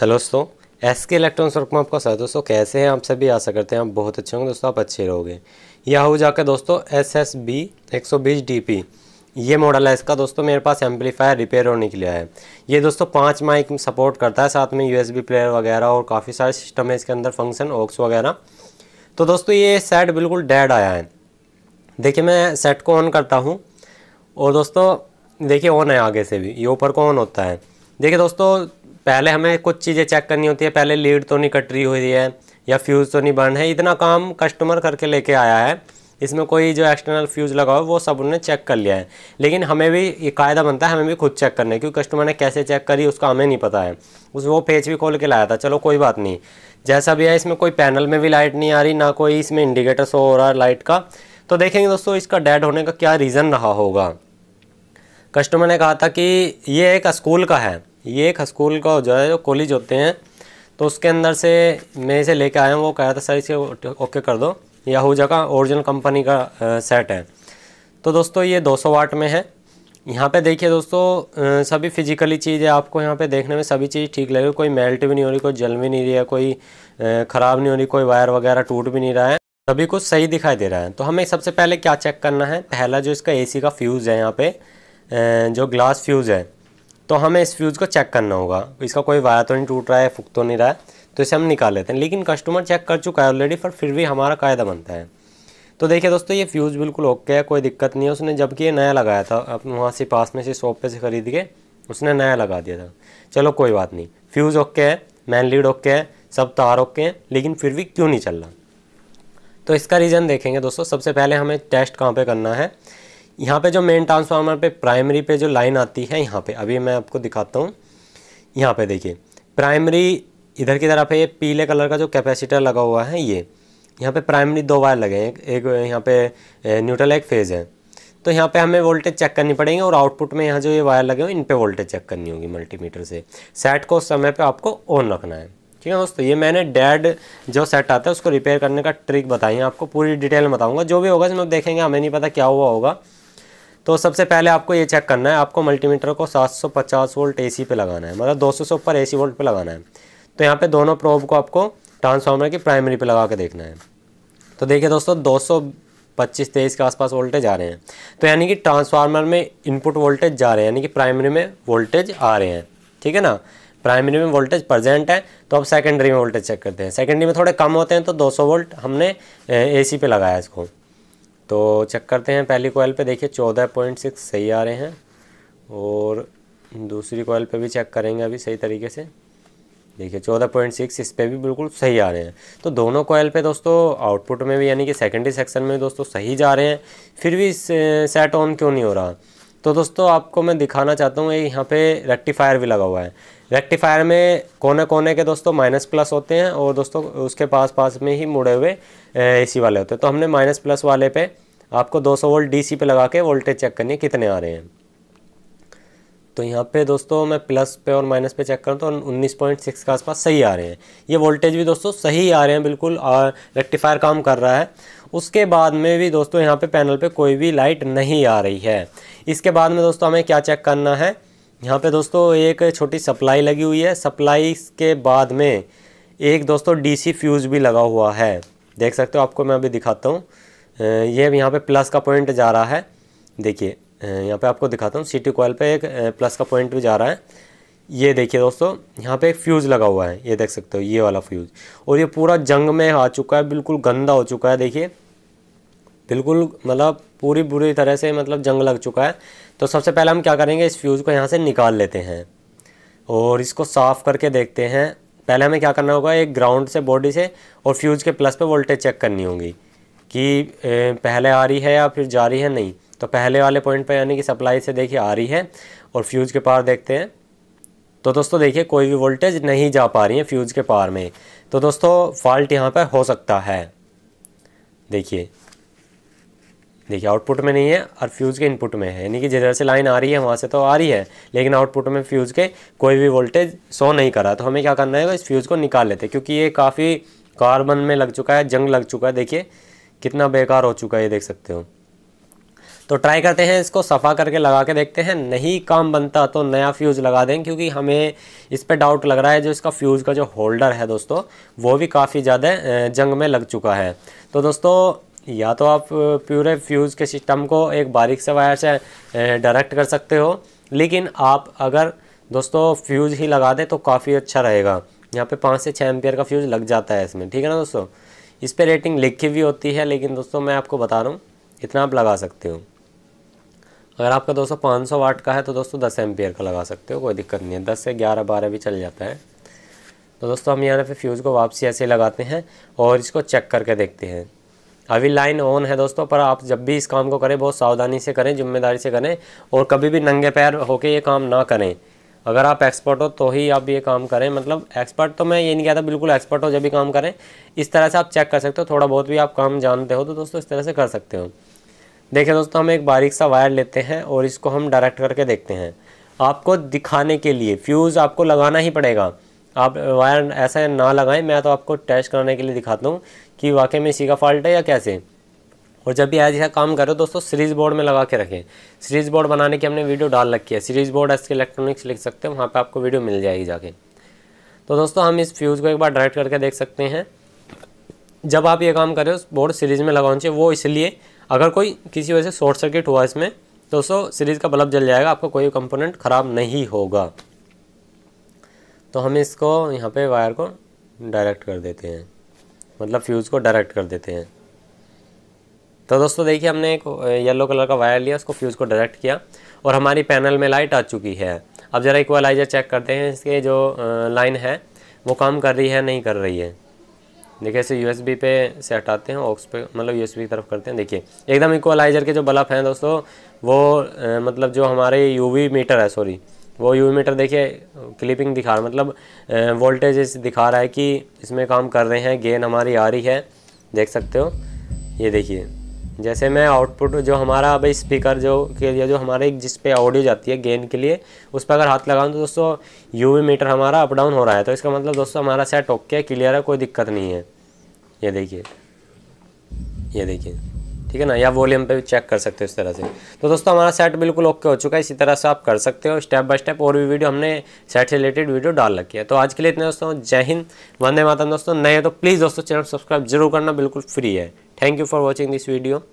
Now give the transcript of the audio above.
hello दोस्तों S K electronics work में आपका स्वागत दोस्तों कैसे हैं आप सभी आशा करते हैं आप बहुत अच्छे होंगे दोस्तों आप अच्छे रहोगे याहू जाकर दोस्तों एस एस बी एक सौ बीस डी पी ये मॉडल है इसका दोस्तों मेरे पास एम्पलीफायर रिपेयर होने के लिए है ये दोस्तों पाँच माइक सपोर्ट करता है साथ में बी प्लेयर वगैरह और काफ़ी सारे सिस्टम है इसके अंदर फंक्शन ऑक्स वगैरह तो दोस्तों ये सेट बिल्कुल डेड आया है देखिए मैं सेट को ऑन करता हूँ और दोस्तों देखिए ऑन है आगे से भी ये ऊपर को ऑन होता है देखिए दोस्तों पहले हमें कुछ चीज़ें चेक करनी होती है पहले लीड तो नहीं कट रही हुई है या फ्यूज़ तो नहीं बर्न है इतना काम कस्टमर करके लेके आया है इसमें कोई जो एक्सटर्नल फ्यूज़ लगा हो वो सब उन्होंने चेक कर लिया है लेकिन हमें भी ये कायदा बनता है हमें भी खुद चेक करना है क्योंकि कस्टमर ने कैसे चेक करी उसका हमें नहीं पता है उस वो पेज भी खोल के लाया था चलो कोई बात नहीं जैसा भी है इसमें कोई पैनल में भी लाइट नहीं आ रही ना कोई इसमें इंडिकेटर शो हो रहा है लाइट का तो देखेंगे दोस्तों इसका डेड होने का क्या रीज़न रहा होगा कस्टमर ने कहा था कि ये एक स्कूल का है ये एक स्कूल का जो है जो कॉलेज होते हैं तो उसके अंदर से मैं इसे लेके आया हूँ वो कह रहा था सर इसे ओके कर दो याहूजा का ओरिजिनल कंपनी का सेट है तो दोस्तों ये 200 वाट में है यहाँ पे देखिए दोस्तों सभी फिजिकली चीज़ें आपको यहाँ पे देखने में सभी चीज़ ठीक लग रही कोई मेल्ट भी नहीं हो रही कोई जल भी नहीं रही है कोई ख़राब नहीं हो रही कोई वायर वगैरह टूट भी नहीं रहा है सभी कुछ सही दिखाई दे रहा है तो हमें सबसे पहले क्या चेक करना है पहला जो इसका ए का फ्यूज़ है यहाँ पर जो ग्लास फ्यूज़ है तो हमें इस फ्यूज़ को चेक करना होगा इसका कोई वायर तो नहीं टूट रहा है फुक तो नहीं रहा है तो इसे हम निकाल लेते हैं लेकिन कस्टमर चेक कर चुका है ऑलरेडी पर फिर भी हमारा कायदा बनता है तो देखिए दोस्तों ये फ्यूज़ बिल्कुल ओके है कोई दिक्कत नहीं है उसने जबकि ये नया लगाया था अब वहाँ से पास में से शॉप पे से ख़रीद के उसने नया लगा दिया था चलो कोई बात नहीं फ्यूज़ ओके है मैन लीड ओके है सब तार ओके हैं लेकिन फिर भी क्यों नहीं चल रहा तो इसका रीज़न देखेंगे दोस्तों सबसे पहले हमें टेस्ट कहाँ पर करना है यहाँ पे जो मेन ट्रांसफार्मर पे प्राइमरी पे जो लाइन आती है यहाँ पे अभी मैं आपको दिखाता हूँ यहाँ पे देखिए प्राइमरी इधर की तरफ है ये पीले कलर का जो कैपेसिटर लगा हुआ है ये यहाँ पे प्राइमरी दो वायर लगे हैं एक यहाँ पे न्यूट्रल एक फेज़ है तो यहाँ पे हमें वोल्टेज चेक करनी पड़ेगी और आउटपुट में यहाँ जो ये वायर लगे हुए इन पर वोल्टेज चेक करनी होगी मल्टीमीटर से सेट को उस समय पर आपको ऑन रखना है ठीक है दोस्तों ये मैंने डेड जो सेट आता है उसको रिपेयर करने का ट्रिक है आपको पूरी डिटेल में बताऊँगा जो भी होगा इसमें देखेंगे हमें नहीं पता क्या हुआ होगा तो सबसे पहले आपको ये चेक करना है आपको मल्टीमीटर को 750 वोल्ट एसी पे लगाना है मतलब 200 से ऊपर एसी वोल्ट पे लगाना है तो यहाँ पे दोनों प्रोब को आपको ट्रांसफार्मर की प्राइमरी पे लगा के देखना है तो देखिए दोस्तों दो सौ पच्चीस तेईस के आसपास वोल्टेज आ रहे हैं तो यानी कि ट्रांसफार्मर में इनपुट वोल्टेज जा रहे हैं यानी कि प्राइमरी में वोल्टेज आ रहे हैं ठीक है ना प्राइमरी में वोल्टेज प्रजेंट है तो अब सेकेंडरी में वोल्टेज चेक करते हैं सेकेंडरी में थोड़े कम होते हैं तो दो वोल्ट हमने ए पे लगाया इसको तो चेक करते हैं पहली कोयल पे देखिए चौदह पॉइंट सिक्स सही आ रहे हैं और दूसरी कोयल पे भी चेक करेंगे अभी सही तरीके से देखिए चौदह पॉइंट सिक्स इस पर भी बिल्कुल सही आ रहे हैं तो दोनों कोयल पे दोस्तों आउटपुट में भी यानी कि सेकेंडरी सेक्शन में दोस्तों सही जा रहे हैं फिर भी सेट ऑन क्यों नहीं हो रहा तो दोस्तों आपको मैं दिखाना चाहता हूँ यहाँ पे रेक्टिफायर भी लगा हुआ है रेक्टिफायर में कोने कोने के दोस्तों माइनस प्लस होते हैं और दोस्तों उसके पास पास में ही मुड़े हुए एसी वाले होते हैं तो हमने माइनस प्लस वाले पे आपको 200 वोल्ट डीसी पे लगा के वोल्टेज चेक करनी है कितने आ रहे हैं तो यहाँ पे दोस्तों मैं प्लस पे और माइनस पे चेक करूँ तो 19.6 के आसपास सही आ रहे हैं ये वोल्टेज भी दोस्तों सही आ रहे हैं बिल्कुल रेक्टिफायर काम कर रहा है उसके बाद में भी दोस्तों यहाँ पे पैनल पे कोई भी लाइट नहीं आ रही है इसके बाद में दोस्तों हमें क्या चेक करना है यहाँ पे दोस्तों एक छोटी सप्लाई लगी हुई है सप्लाई के बाद में एक दोस्तों डीसी फ्यूज़ भी लगा हुआ है देख सकते हो आपको मैं अभी दिखाता हूँ ये यहाँ पे प्लस का पॉइंट जा रहा है देखिए यहाँ पे आपको दिखाता हूँ सिटी कॉल पर एक प्लस का पॉइंट भी जा रहा है ये देखिए दोस्तों यहाँ पे एक फ्यूज़ लगा हुआ है ये देख सकते हो ये वाला फ्यूज़ और ये पूरा जंग में आ चुका है बिल्कुल गंदा हो चुका है देखिए बिल्कुल मतलब पूरी बुरी तरह से मतलब जंग लग चुका है तो सबसे पहले हम क्या करेंगे इस फ्यूज़ को यहाँ से निकाल लेते हैं और इसको साफ़ करके देखते हैं पहले हमें क्या करना होगा एक ग्राउंड से बॉडी से और फ्यूज़ के प्लस पे वोल्टेज चेक करनी होगी कि पहले आ रही है या फिर जा रही है नहीं तो पहले वाले पॉइंट पर यानी कि सप्लाई से देखिए आ रही है और फ्यूज़ के पार देखते हैं तो दोस्तों देखिए कोई भी वोल्टेज नहीं जा पा रही है फ्यूज़ के पार में तो दोस्तों फॉल्ट यहाँ पर हो सकता है देखिए देखिए आउटपुट में नहीं है और फ्यूज़ के इनपुट में है यानी कि जिधर से लाइन आ रही है वहाँ से तो आ रही है लेकिन आउटपुट में फ्यूज़ के कोई भी वोल्टेज शो नहीं कर रहा तो हमें क्या करना है इस फ्यूज़ को निकाल लेते हैं क्योंकि ये काफ़ी कार्बन में लग चुका है जंग लग चुका है देखिए कितना बेकार हो चुका है ये देख सकते हो तो ट्राई करते हैं इसको सफ़ा करके लगा के देखते हैं नहीं काम बनता तो नया फ्यूज़ लगा दें क्योंकि हमें इस पर डाउट लग रहा है जो इसका फ्यूज़ का जो होल्डर है दोस्तों वो भी काफ़ी ज़्यादा जंग में लग चुका है तो दोस्तों या तो आप प्यूरे फ्यूज़ के सिस्टम को एक बारीक से वायर से डायरेक्ट कर सकते हो लेकिन आप अगर दोस्तों फ्यूज़ ही लगा दें तो काफ़ी अच्छा रहेगा यहाँ पे पाँच से छः एम्पियर का फ्यूज़ लग जाता है इसमें ठीक है ना दोस्तों इस पर रेटिंग लिखी हुई होती है लेकिन दोस्तों मैं आपको बता रहा हूँ इतना आप लगा सकते हो अगर आपका दोस्तों पाँच सौ वाट का है तो दोस्तों दस एम्पियर का लगा सकते हो कोई दिक्कत नहीं है दस से ग्यारह बारह भी चल जाता है तो दोस्तों हम यहाँ पे फ्यूज़ को वापसी ऐसे लगाते हैं और इसको चेक करके देखते हैं अभी लाइन ऑन है दोस्तों पर आप जब भी इस काम को करें बहुत सावधानी से करें जिम्मेदारी से करें और कभी भी नंगे पैर होके ये काम ना करें अगर आप एक्सपर्ट हो तो ही आप ये काम करें मतलब एक्सपर्ट तो मैं ये नहीं कहता बिल्कुल एक्सपर्ट हो जब भी काम करें इस तरह से आप चेक कर सकते हो थोड़ा बहुत भी आप काम जानते हो तो दोस्तों इस तरह से कर सकते हो देखिए दोस्तों हम एक बारीक सा वायर लेते हैं और इसको हम डायरेक्ट करके देखते हैं आपको दिखाने के लिए फ्यूज़ आपको लगाना ही पड़ेगा आप वायर ऐसा ना लगाएं मैं तो आपको टेस्ट कराने के लिए दिखाता हूँ कि वाकई में इसी का फॉल्ट है या कैसे और जब भी ऐसा काम करो दोस्तों सीरीज बोर्ड में लगा के रखें सीरीज बोर्ड बनाने की हमने वीडियो डाल रखी है series board S K electronics लिख सकते हैं वहाँ पर आपको वीडियो मिल जाएगी जाके तो दोस्तों हम इस फ्यूज़ को एक बार डायरेक्ट करके देख सकते हैं जब आप ये काम करें उस बोर्ड सीरीज में लगाना चाहिए वो इसलिए अगर कोई किसी वजह से शॉर्ट सर्किट हुआ इसमें दोस्तों सीरीज़ का बल्ब जल जाएगा आपका कोई कंपोनेंट ख़राब नहीं होगा तो हम इसको यहाँ पे वायर को डायरेक्ट कर देते हैं मतलब फ्यूज़ को डायरेक्ट कर देते हैं तो दोस्तों देखिए हमने एक येलो कलर का वायर लिया उसको फ्यूज़ को डायरेक्ट किया और हमारी पैनल में लाइट आ चुकी है अब ज़रा इक्वलाइजर चेक करते हैं इसके जो लाइन है वो काम कर रही है नहीं कर रही है देखिए इसे यू पे से हटाते हैं ऑक्स पे मतलब यू की तरफ करते हैं देखिए एकदम इक्वलाइजर के जो बल्ब हैं दोस्तों वो मतलब जो हमारे यूवी मीटर है सॉरी वो यू मीटर देखिए क्लिपिंग दिखा रहा मतलब वोल्टेज दिखा रहा है कि इसमें काम कर रहे हैं गेन हमारी आ रही है देख सकते हो ये देखिए जैसे मैं आउटपुट जो हमारा भाई स्पीकर जो के लिए जो हमारे जिस पे ऑडियो जाती है गेन के लिए उस पर अगर हाथ लगाऊं तो दोस्तों वी मीटर हमारा अप डाउन हो रहा है तो इसका मतलब दोस्तों हमारा सेट ओके क्लियर है कोई दिक्कत नहीं है ये देखिए ये देखिए ठीक है ना या वॉल्यूम पे भी चेक कर सकते हो इस तरह से तो दोस्तों हमारा सेट बिल्कुल ओके हो चुका है इसी तरह से आप कर सकते हो स्टेप बाय स्टेप और भी वीडियो हमने सेट से रिलेटेड वीडियो डाल रखी है तो आज के लिए इतने दोस्तों जय हिंद वंदे मातरम दोस्तों नए तो प्लीज़ दोस्तों चैनल सब्सक्राइब जरूर करना बिल्कुल फ्री है thank you for watching this video